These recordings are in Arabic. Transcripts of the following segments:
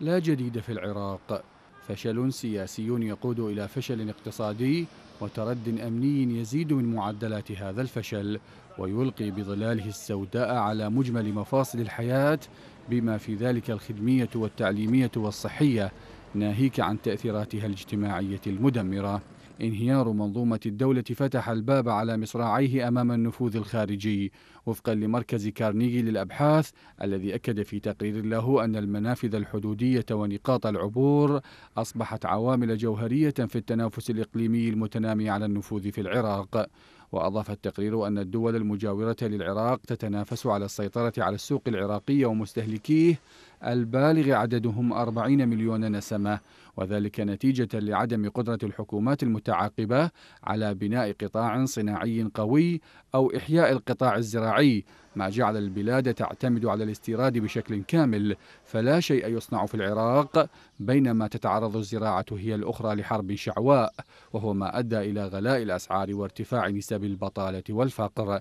لا جديد في العراق فشل سياسي يقود إلى فشل اقتصادي وترد أمني يزيد من معدلات هذا الفشل ويلقي بظلاله السوداء على مجمل مفاصل الحياة بما في ذلك الخدمية والتعليمية والصحية ناهيك عن تأثيراتها الاجتماعية المدمرة انهيار منظومة الدولة فتح الباب على مصراعيه أمام النفوذ الخارجي وفقا لمركز كارنيجي للأبحاث الذي أكد في تقرير له أن المنافذ الحدودية ونقاط العبور أصبحت عوامل جوهرية في التنافس الإقليمي المتنامي على النفوذ في العراق وأضاف التقرير أن الدول المجاورة للعراق تتنافس على السيطرة على السوق العراقية ومستهلكيه البالغ عددهم 40 مليون نسمة وذلك نتيجة لعدم قدرة الحكومات المتعاقبة على بناء قطاع صناعي قوي أو إحياء القطاع الزراعي ما جعل البلاد تعتمد على الاستيراد بشكل كامل فلا شيء يصنع في العراق بينما تتعرض الزراعة هي الأخرى لحرب شعواء وهو ما أدى إلى غلاء الأسعار وارتفاع نسب البطالة والفقر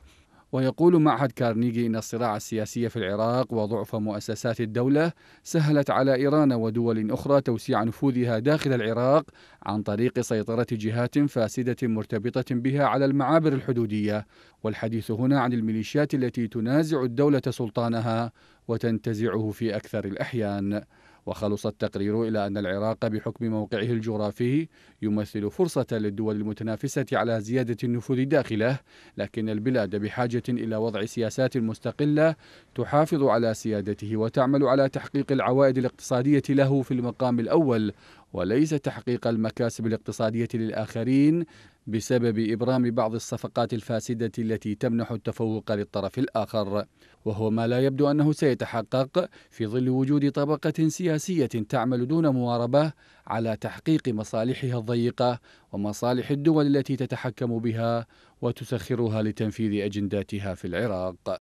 ويقول معهد كارنيجي إن الصراع السياسي في العراق وضعف مؤسسات الدولة سهلت على إيران ودول أخرى توسيع نفوذها داخل العراق عن طريق سيطرة جهات فاسدة مرتبطة بها على المعابر الحدودية والحديث هنا عن الميليشيات التي تنازع الدولة سلطانها وتنتزعه في أكثر الأحيان وخلص التقرير إلى أن العراق بحكم موقعه الجغرافي يمثل فرصة للدول المتنافسة على زيادة النفوذ داخله لكن البلاد بحاجة إلى وضع سياسات مستقلة تحافظ على سيادته وتعمل على تحقيق العوائد الاقتصادية له في المقام الأول وليس تحقيق المكاسب الاقتصادية للآخرين بسبب إبرام بعض الصفقات الفاسدة التي تمنح التفوق للطرف الآخر وهو ما لا يبدو أنه سيتحقق في ظل وجود طبقة سياسية تعمل دون مواربة على تحقيق مصالحها الضيقة ومصالح الدول التي تتحكم بها وتسخرها لتنفيذ أجنداتها في العراق